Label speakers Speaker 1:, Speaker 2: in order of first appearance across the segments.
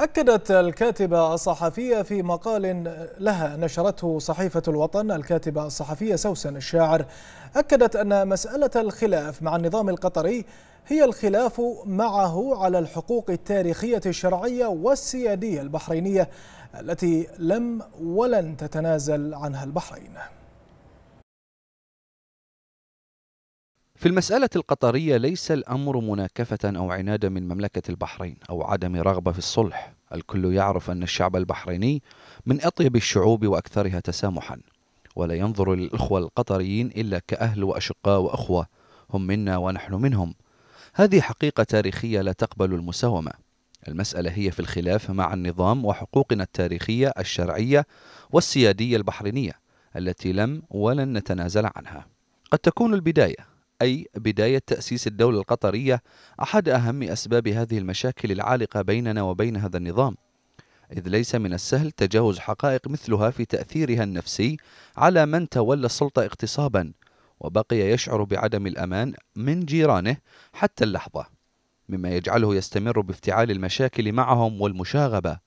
Speaker 1: أكدت الكاتبة الصحفية في مقال لها نشرته صحيفة الوطن الكاتبة الصحفية سوسن الشاعر أكدت أن مسألة الخلاف مع النظام القطري هي الخلاف معه على الحقوق التاريخية الشرعية والسيادية البحرينية التي لم ولن تتنازل عنها البحرين في المسألة القطرية ليس الأمر مناكفة أو عنادا من مملكة البحرين أو عدم رغبة في الصلح، الكل يعرف أن الشعب البحريني من أطيب الشعوب وأكثرها تسامحا، ولا ينظر للإخوة القطريين إلا كأهل وأشقاء وأخوة، هم منا ونحن منهم. هذه حقيقة تاريخية لا تقبل المساومة. المسألة هي في الخلاف مع النظام وحقوقنا التاريخية الشرعية والسيادية البحرينية التي لم ولن نتنازل عنها. قد تكون البداية أي بداية تأسيس الدولة القطرية أحد أهم أسباب هذه المشاكل العالقة بيننا وبين هذا النظام إذ ليس من السهل تجاوز حقائق مثلها في تأثيرها النفسي على من تولى السلطة اغتصابا وبقي يشعر بعدم الأمان من جيرانه حتى اللحظة مما يجعله يستمر بافتعال المشاكل معهم والمشاغبة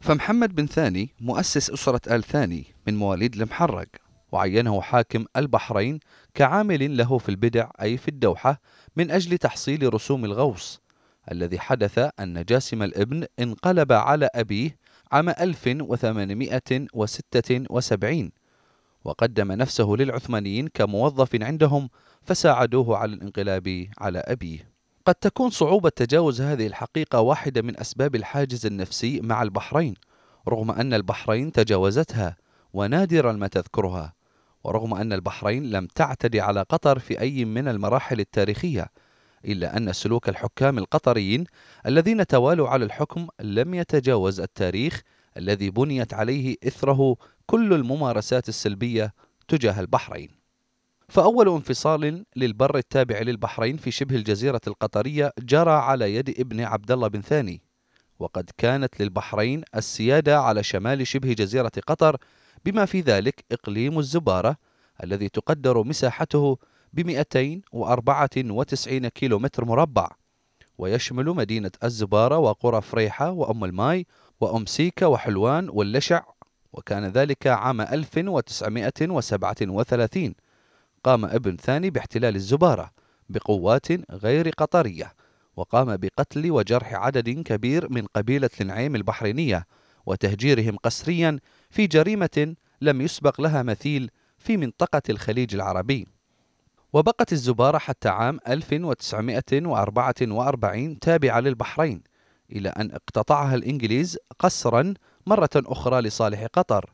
Speaker 1: فمحمد بن ثاني مؤسس أسرة آل ثاني من مواليد المحرق وعينه حاكم البحرين كعامل له في البدع أي في الدوحة من أجل تحصيل رسوم الغوص الذي حدث أن جاسم الابن انقلب على أبيه عام 1876 وقدم نفسه للعثمانيين كموظف عندهم فساعدوه على الانقلاب على أبيه قد تكون صعوبة تجاوز هذه الحقيقة واحدة من أسباب الحاجز النفسي مع البحرين رغم أن البحرين تجاوزتها ونادرا ما تذكرها ورغم أن البحرين لم تعتدي على قطر في أي من المراحل التاريخية إلا أن سلوك الحكام القطريين الذين توالوا على الحكم لم يتجاوز التاريخ الذي بنيت عليه إثره كل الممارسات السلبية تجاه البحرين فأول انفصال للبر التابع للبحرين في شبه الجزيرة القطرية جرى على يد ابن عبد الله بن ثاني وقد كانت للبحرين السيادة على شمال شبه جزيرة قطر بما في ذلك إقليم الزبارة الذي تقدر مساحته ب 294 كيلومتر مربع ويشمل مدينة الزبارة وقرى فريحة وأم الماي وأم سيكا وحلوان واللشع وكان ذلك عام 1937 قام ابن ثاني باحتلال الزبارة بقوات غير قطرية وقام بقتل وجرح عدد كبير من قبيلة النعيم البحرينية وتهجيرهم قسريا في جريمة لم يسبق لها مثيل في منطقة الخليج العربي وبقت الزبارة حتى عام 1944 تابعة للبحرين إلى أن اقتطعها الإنجليز قسرا مرة أخرى لصالح قطر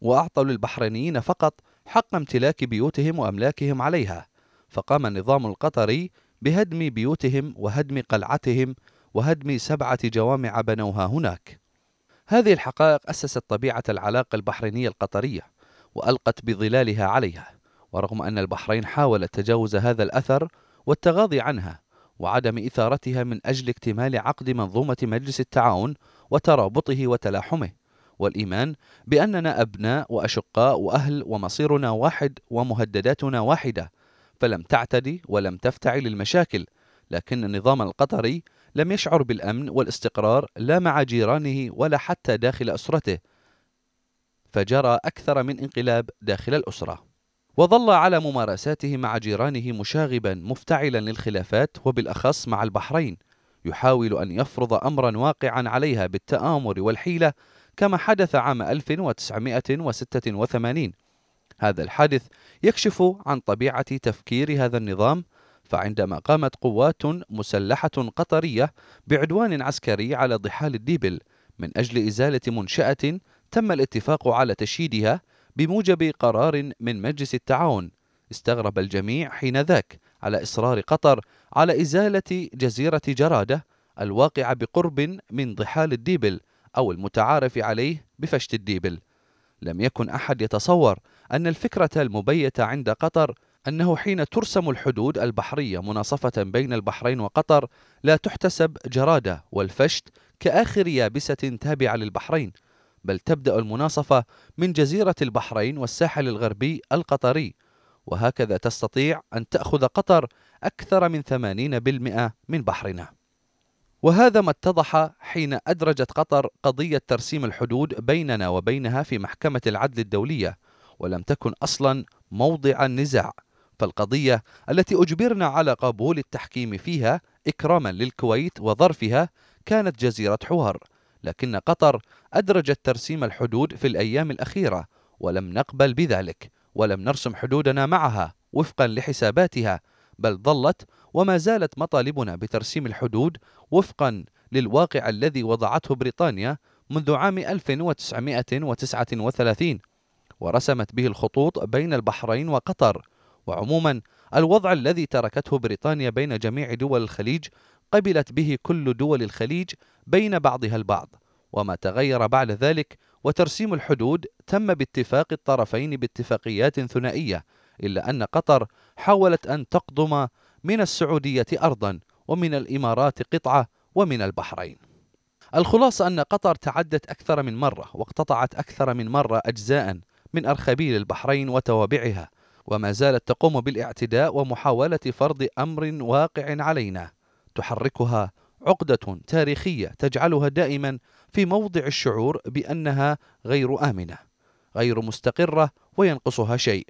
Speaker 1: وأعطوا للبحرينيين فقط حق امتلاك بيوتهم وأملاكهم عليها فقام النظام القطري بهدم بيوتهم وهدم قلعتهم وهدم سبعة جوامع بنوها هناك هذه الحقائق أسست طبيعة العلاقة البحرينية القطرية وألقت بظلالها عليها ورغم أن البحرين حاولت تجاوز هذا الأثر والتغاضي عنها وعدم إثارتها من أجل اكتمال عقد منظومة مجلس التعاون وترابطه وتلاحمه والإيمان بأننا أبناء وأشقاء وأهل ومصيرنا واحد ومهدداتنا واحدة فلم تعتدي ولم تفتعل المشاكل لكن النظام القطري لم يشعر بالامن والاستقرار لا مع جيرانه ولا حتى داخل اسرته فجرى اكثر من انقلاب داخل الاسره وظل على ممارساته مع جيرانه مشاغبا مفتعلا للخلافات وبالاخص مع البحرين يحاول ان يفرض امرا واقعا عليها بالتامر والحيله كما حدث عام 1986 هذا الحادث يكشف عن طبيعة تفكير هذا النظام فعندما قامت قوات مسلحة قطرية بعدوان عسكري على ضحال الديبل من أجل إزالة منشأة تم الاتفاق على تشييدها بموجب قرار من مجلس التعاون استغرب الجميع حين ذاك على إصرار قطر على إزالة جزيرة جرادة الواقعة بقرب من ضحال الديبل أو المتعارف عليه بفشت الديبل لم يكن أحد يتصور أن الفكرة المبيتة عند قطر أنه حين ترسم الحدود البحرية مناصفة بين البحرين وقطر لا تحتسب جرادة والفشت كآخر يابسة تابعة للبحرين بل تبدأ المناصفة من جزيرة البحرين والساحل الغربي القطري وهكذا تستطيع أن تأخذ قطر أكثر من 80% من بحرنا وهذا ما اتضح حين أدرجت قطر قضية ترسيم الحدود بيننا وبينها في محكمة العدل الدولية ولم تكن أصلا موضع النزاع فالقضية التي أجبرنا على قبول التحكيم فيها إكراما للكويت وظرفها كانت جزيرة حوار لكن قطر أدرجت ترسيم الحدود في الأيام الأخيرة ولم نقبل بذلك ولم نرسم حدودنا معها وفقا لحساباتها بل ظلت وما زالت مطالبنا بترسيم الحدود وفقا للواقع الذي وضعته بريطانيا منذ عام 1939 ورسمت به الخطوط بين البحرين وقطر وعموما الوضع الذي تركته بريطانيا بين جميع دول الخليج قبلت به كل دول الخليج بين بعضها البعض وما تغير بعد ذلك وترسيم الحدود تم باتفاق الطرفين باتفاقيات ثنائيه الا ان قطر حاولت ان تقضم من السعوديه ارضا ومن الامارات قطعه ومن البحرين الخلاصه ان قطر تعدت اكثر من مره واقتطعت اكثر من مره اجزاء من أرخبيل البحرين وتوابعها وما زالت تقوم بالاعتداء ومحاولة فرض أمر واقع علينا تحركها عقدة تاريخية تجعلها دائما في موضع الشعور بأنها غير آمنة غير مستقرة وينقصها شيء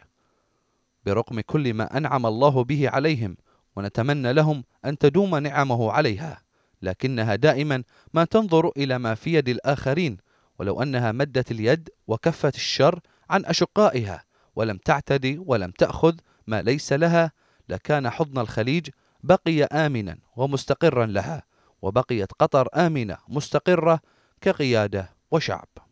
Speaker 1: برغم كل ما أنعم الله به عليهم ونتمنى لهم أن تدوم نعمه عليها لكنها دائما ما تنظر إلى ما في يد الآخرين ولو أنها مدت اليد وكفت الشر عن أشقائها ولم تعتدي ولم تأخذ ما ليس لها لكان حضن الخليج بقي آمنا ومستقرا لها وبقيت قطر آمنة مستقرة كقيادة وشعب